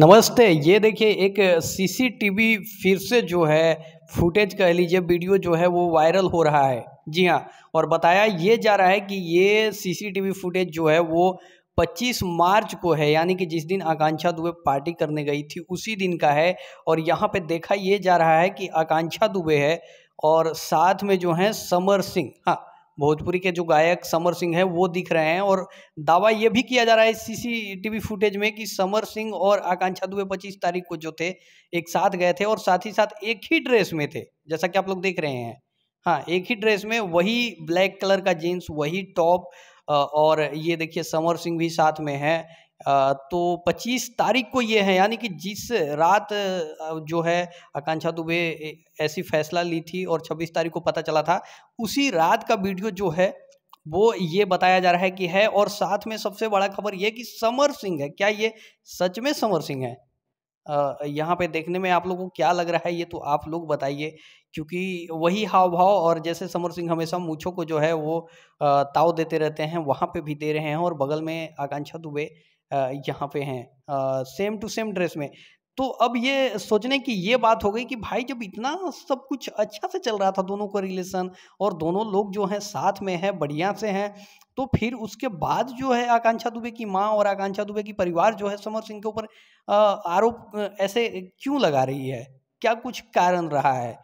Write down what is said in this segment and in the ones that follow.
नमस्ते ये देखिए एक सीसीटीवी फिर से जो है फुटेज कह लीजिए वीडियो जो है वो वायरल हो रहा है जी हाँ और बताया ये जा रहा है कि ये सीसीटीवी फुटेज जो है वो 25 मार्च को है यानी कि जिस दिन आकांक्षा दुबे पार्टी करने गई थी उसी दिन का है और यहाँ पे देखा ये जा रहा है कि आकांक्षा दुबे है और साथ में जो है समर सिंह हाँ भोजपुरी के जो गायक समर सिंह है वो दिख रहे हैं और दावा ये भी किया जा रहा है सीसीटीवी फुटेज में कि समर सिंह और आकांक्षा दुबे पच्चीस तारीख को जो थे एक साथ गए थे और साथ ही साथ एक ही ड्रेस में थे जैसा कि आप लोग देख रहे हैं हाँ एक ही ड्रेस में वही ब्लैक कलर का जीन्स वही टॉप और ये देखिए समर सिंह भी साथ में है तो 25 तारीख को ये है यानी कि जिस रात जो है आकांक्षा दुबे ऐसी फैसला ली थी और 26 तारीख को पता चला था उसी रात का वीडियो जो है वो ये बताया जा रहा है कि है और साथ में सबसे बड़ा खबर ये कि समर सिंह है क्या ये सच में समर सिंह है यहाँ पे देखने में आप लोगों को क्या लग रहा है ये तो आप लोग बताइए क्योंकि वही हाव भाव और जैसे समर सिंह हमेशा मूछों को जो है वो ताव देते रहते हैं वहाँ पे भी दे रहे हैं और बगल में आकांक्षा दुबे यहाँ पे हैं सेम टू सेम ड्रेस में तो अब ये सोचने की ये बात हो गई कि भाई जब इतना सब कुछ अच्छा से चल रहा था दोनों का रिलेशन और दोनों लोग जो हैं साथ में हैं बढ़िया से हैं तो फिर उसके बाद जो है आकांक्षा दुबे की माँ और आकांक्षा दुबे की परिवार जो है समर सिंह के ऊपर आरोप ऐसे क्यों लगा रही है क्या कुछ कारण रहा है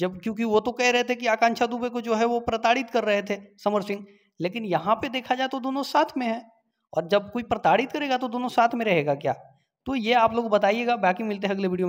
जब क्योंकि वो तो कह रहे थे कि आकांक्षा दुबे को जो है वो प्रताड़ित कर रहे थे समर सिंह लेकिन यहाँ पे देखा जाए तो दोनों साथ में हैं और जब कोई प्रताड़ित करेगा तो दोनों साथ में रहेगा क्या तो ये आप लोग बताइएगा बाकी मिलते हैं अगले वीडियो में